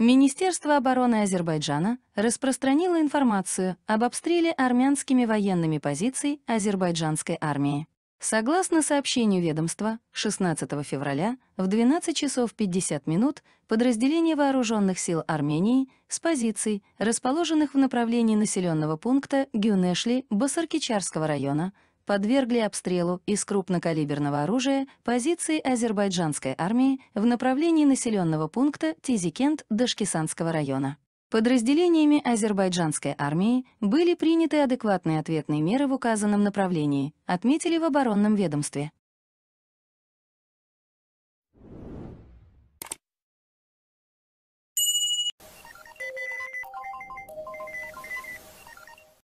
Министерство обороны Азербайджана распространило информацию об обстреле армянскими военными позиций азербайджанской армии. Согласно сообщению ведомства, 16 февраля в 12 часов 50 минут подразделение вооруженных сил Армении с позиций, расположенных в направлении населенного пункта Гюнешли Басаркичарского района, подвергли обстрелу из крупнокалиберного оружия позиции азербайджанской армии в направлении населенного пункта Тизикент Дашкисанского района. Подразделениями азербайджанской армии были приняты адекватные ответные меры в указанном направлении, отметили в оборонном ведомстве.